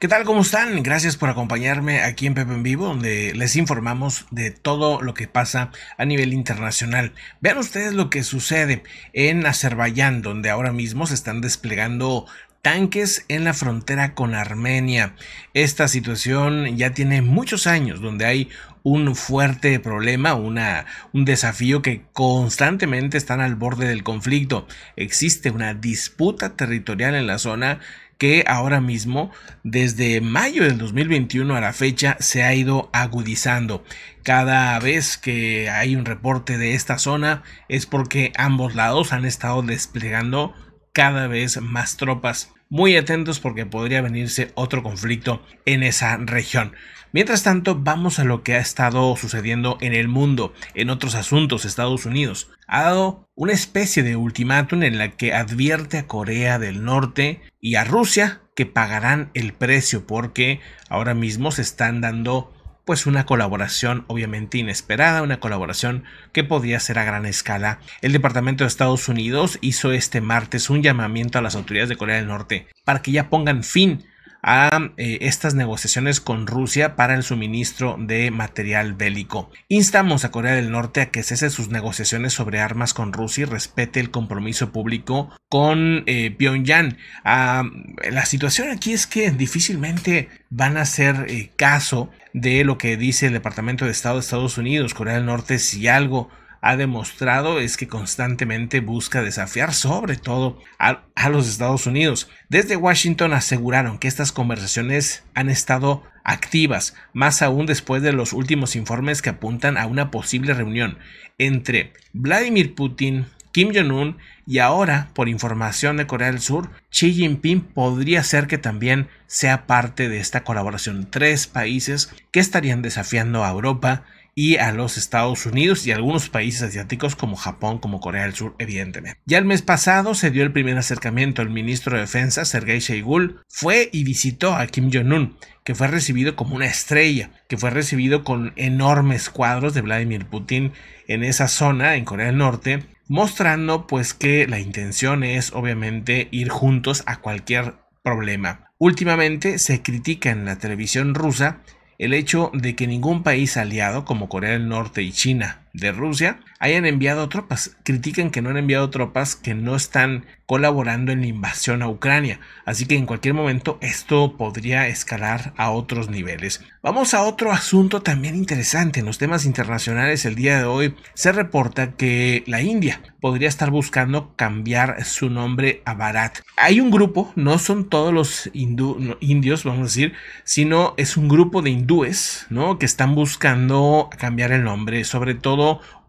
¿Qué tal? ¿Cómo están? Gracias por acompañarme aquí en Pepe en Vivo, donde les informamos de todo lo que pasa a nivel internacional. Vean ustedes lo que sucede en Azerbaiyán, donde ahora mismo se están desplegando tanques en la frontera con Armenia. Esta situación ya tiene muchos años donde hay un fuerte problema, una, un desafío que constantemente están al borde del conflicto. Existe una disputa territorial en la zona que ahora mismo, desde mayo del 2021 a la fecha, se ha ido agudizando. Cada vez que hay un reporte de esta zona es porque ambos lados han estado desplegando cada vez más tropas. Muy atentos porque podría venirse otro conflicto en esa región. Mientras tanto, vamos a lo que ha estado sucediendo en el mundo, en otros asuntos. Estados Unidos ha dado una especie de ultimátum en la que advierte a Corea del Norte y a Rusia que pagarán el precio porque ahora mismo se están dando pues una colaboración obviamente inesperada, una colaboración que podía ser a gran escala. El Departamento de Estados Unidos hizo este martes un llamamiento a las autoridades de Corea del Norte para que ya pongan fin a eh, estas negociaciones con Rusia para el suministro de material bélico. Instamos a Corea del Norte a que cese sus negociaciones sobre armas con Rusia y respete el compromiso público con eh, Pyongyang. Ah, la situación aquí es que difícilmente van a hacer eh, caso de lo que dice el Departamento de Estado de Estados Unidos. Corea del Norte si algo ha demostrado es que constantemente busca desafiar sobre todo a, los Estados Unidos. Desde Washington aseguraron que estas conversaciones han estado activas, más aún después de los últimos informes que apuntan a una posible reunión entre Vladimir Putin, Kim Jong-un y ahora, por información de Corea del Sur, Xi Jinping podría ser que también sea parte de esta colaboración. Tres países que estarían desafiando a Europa y a los Estados Unidos y algunos países asiáticos como Japón, como Corea del Sur, evidentemente. Ya el mes pasado se dio el primer acercamiento. El ministro de Defensa, Sergei Sheigul, fue y visitó a Kim Jong-un, que fue recibido como una estrella, que fue recibido con enormes cuadros de Vladimir Putin en esa zona, en Corea del Norte, mostrando pues que la intención es obviamente ir juntos a cualquier problema. Últimamente se critica en la televisión rusa el hecho de que ningún país aliado como Corea del Norte y China de Rusia hayan enviado tropas. Critican que no han enviado tropas que no están colaborando en la invasión a Ucrania. Así que en cualquier momento esto podría escalar a otros niveles. Vamos a otro asunto también interesante. En los temas internacionales el día de hoy se reporta que la India podría estar buscando cambiar su nombre a Bharat. Hay un grupo, no son todos los indios, vamos a decir, sino es un grupo de hindúes, ¿no? Que están buscando cambiar el nombre, sobre todo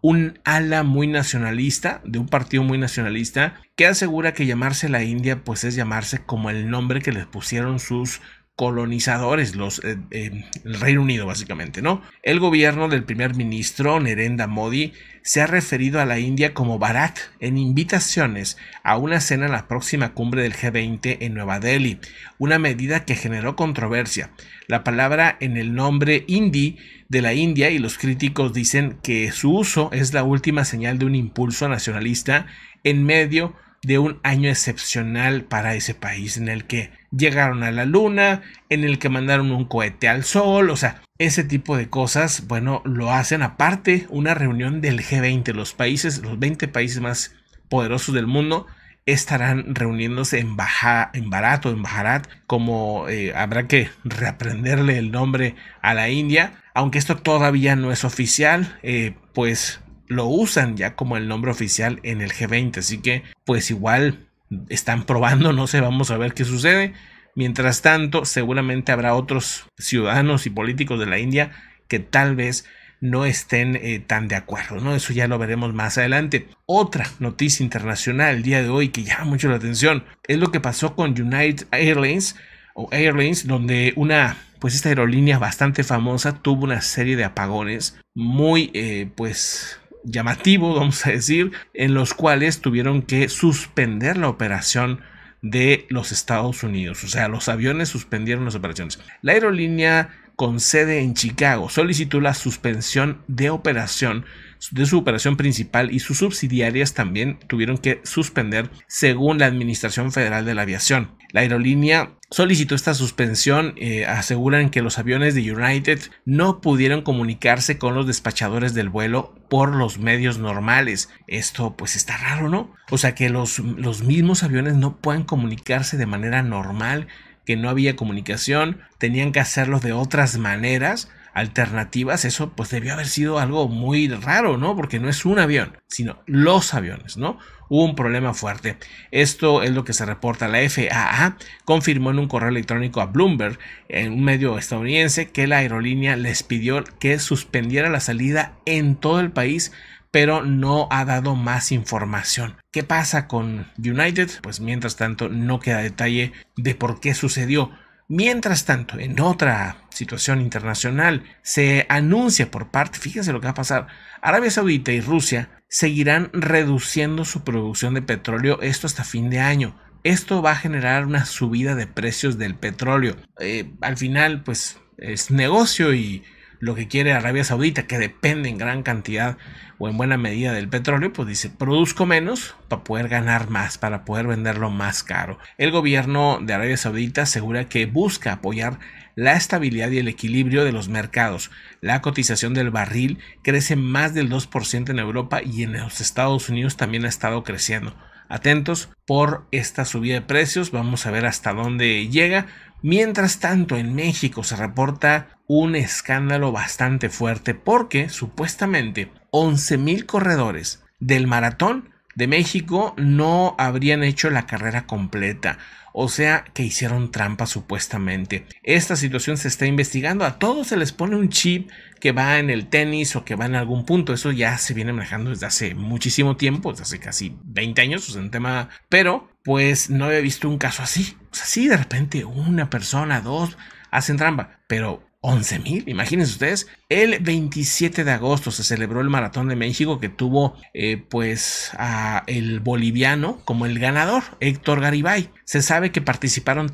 un ala muy nacionalista, de un partido muy nacionalista, que asegura que llamarse la India pues es llamarse como el nombre que les pusieron sus colonizadores, los, eh, eh, el Reino Unido básicamente, ¿no? El gobierno del primer ministro Nerenda Modi se ha referido a la India como Bharat en invitaciones a una cena en la próxima cumbre del G20 en Nueva Delhi, una medida que generó controversia. La palabra en el nombre hindi de la India y los críticos dicen que su uso es la última señal de un impulso nacionalista en medio de de un año excepcional para ese país en el que llegaron a la luna, en el que mandaron un cohete al sol, o sea, ese tipo de cosas, bueno, lo hacen aparte una reunión del G20, los países, los 20 países más poderosos del mundo estarán reuniéndose en, Baja, en Barato, en Bajarat, como eh, habrá que reaprenderle el nombre a la India, aunque esto todavía no es oficial, eh, pues lo usan ya como el nombre oficial en el G20. Así que pues igual están probando, no sé, vamos a ver qué sucede. Mientras tanto, seguramente habrá otros ciudadanos y políticos de la India que tal vez no estén eh, tan de acuerdo, ¿no? Eso ya lo veremos más adelante. Otra noticia internacional el día de hoy que llama mucho la atención es lo que pasó con United Airlines o Airlines, donde una, pues esta aerolínea bastante famosa tuvo una serie de apagones muy, eh, pues, llamativo, vamos a decir, en los cuales tuvieron que suspender la operación de los Estados Unidos. O sea, los aviones suspendieron las operaciones. La aerolínea con sede en Chicago solicitó la suspensión de operación de su operación principal y sus subsidiarias también tuvieron que suspender según la Administración Federal de la Aviación. La aerolínea solicitó esta suspensión, eh, aseguran que los aviones de United no pudieron comunicarse con los despachadores del vuelo por los medios normales. Esto pues está raro, ¿no? O sea que los, los mismos aviones no pueden comunicarse de manera normal, que no había comunicación, tenían que hacerlo de otras maneras alternativas, eso pues debió haber sido algo muy raro, ¿no? Porque no es un avión, sino los aviones, ¿no? Hubo un problema fuerte. Esto es lo que se reporta. La FAA confirmó en un correo electrónico a Bloomberg, en un medio estadounidense, que la aerolínea les pidió que suspendiera la salida en todo el país pero no ha dado más información. ¿Qué pasa con United? Pues mientras tanto no queda detalle de por qué sucedió. Mientras tanto, en otra situación internacional, se anuncia por parte, fíjense lo que va a pasar, Arabia Saudita y Rusia seguirán reduciendo su producción de petróleo, esto hasta fin de año. Esto va a generar una subida de precios del petróleo. Eh, al final, pues es negocio y lo que quiere Arabia Saudita, que depende en gran cantidad o en buena medida del petróleo, pues dice, produzco menos para poder ganar más, para poder venderlo más caro. El gobierno de Arabia Saudita asegura que busca apoyar la estabilidad y el equilibrio de los mercados. La cotización del barril crece más del 2% en Europa y en los Estados Unidos también ha estado creciendo atentos por esta subida de precios. Vamos a ver hasta dónde llega. Mientras tanto, en México se reporta un escándalo bastante fuerte porque supuestamente 11.000 corredores del maratón de México no habrían hecho la carrera completa. O sea que hicieron trampa supuestamente. Esta situación se está investigando. A todos se les pone un chip que va en el tenis o que va en algún punto. Eso ya se viene manejando desde hace muchísimo tiempo, desde hace casi 20 años. en un tema. Pero pues no había visto un caso así. Así de repente una persona, dos hacen trampa. Pero 11.000, imagínense ustedes. El 27 de agosto se celebró el Maratón de México que tuvo eh, pues a el boliviano como el ganador, Héctor Garibay. Se sabe que participaron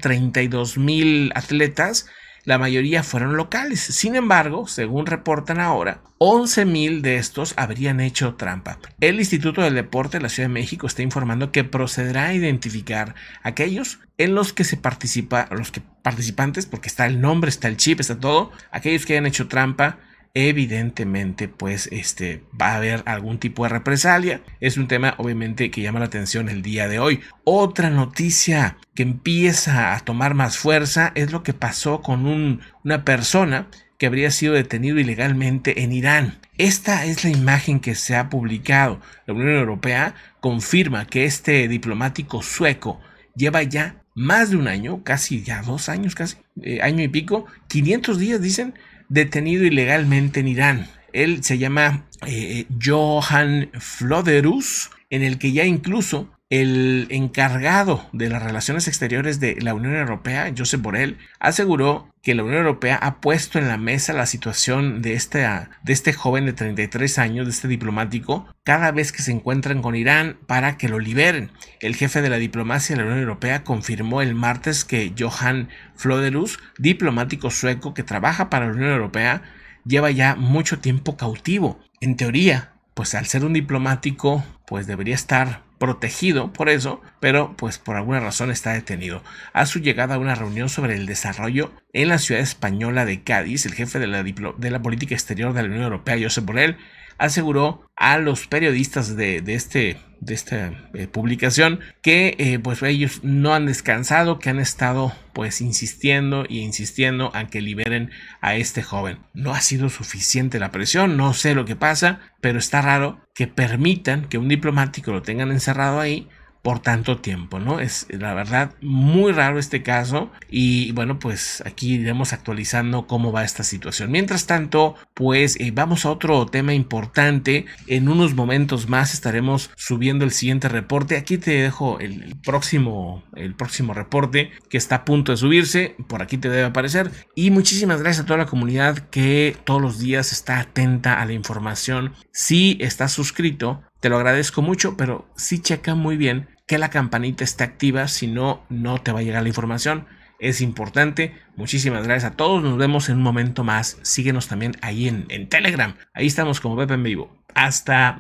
mil atletas la mayoría fueron locales. Sin embargo, según reportan ahora, 11.000 de estos habrían hecho trampa. El Instituto del Deporte de la Ciudad de México está informando que procederá a identificar aquellos en los que se participa, los que participantes, porque está el nombre, está el chip, está todo, aquellos que hayan hecho trampa evidentemente pues este va a haber algún tipo de represalia. Es un tema obviamente que llama la atención el día de hoy. Otra noticia que empieza a tomar más fuerza es lo que pasó con un, una persona que habría sido detenido ilegalmente en Irán. Esta es la imagen que se ha publicado. La Unión Europea confirma que este diplomático sueco lleva ya más de un año, casi ya dos años, casi eh, año y pico, 500 días dicen detenido ilegalmente en Irán. Él se llama eh, Johan Floderus, en el que ya incluso el encargado de las relaciones exteriores de la Unión Europea, Josep Borrell, aseguró que la Unión Europea ha puesto en la mesa la situación de este, de joven de 33 años, de este diplomático, cada vez que se encuentran con Irán para que lo liberen. El jefe de la diplomacia de la Unión Europea confirmó el martes que Johan Floderus, diplomático sueco que trabaja para la Unión Europea, lleva ya mucho tiempo cautivo. En teoría, pues al ser un diplomático, pues debería estar protegido por eso, pero pues por alguna razón está detenido. A su llegada a una reunión sobre el desarrollo en la ciudad española de Cádiz, el jefe de la, de la política exterior de la Unión Europea, Josep Borrell, aseguró a los periodistas de, este de esta eh, publicación que eh, pues ellos no han descansado que han estado pues insistiendo y e insistiendo a que liberen a este joven no ha sido suficiente la presión no sé lo que pasa pero está raro que permitan que un diplomático lo tengan encerrado ahí por tanto tiempo, ¿no? Es la verdad muy raro este caso y bueno, pues aquí iremos actualizando cómo va esta situación. Mientras tanto, pues eh, vamos a otro tema importante. En unos momentos más estaremos subiendo el siguiente reporte. Aquí te dejo el, próximo el próximo reporte que está a punto de subirse, por aquí te debe aparecer y muchísimas gracias a toda la comunidad que todos los días está atenta a la información. Si estás suscrito, te lo agradezco mucho, pero sí checa muy bien que la campanita esté activa, si no, no te va a llegar la información. Es importante. Muchísimas gracias a todos. Nos vemos en un momento más. Síguenos también ahí en, en Telegram. Ahí estamos como Pepe en vivo. Hasta.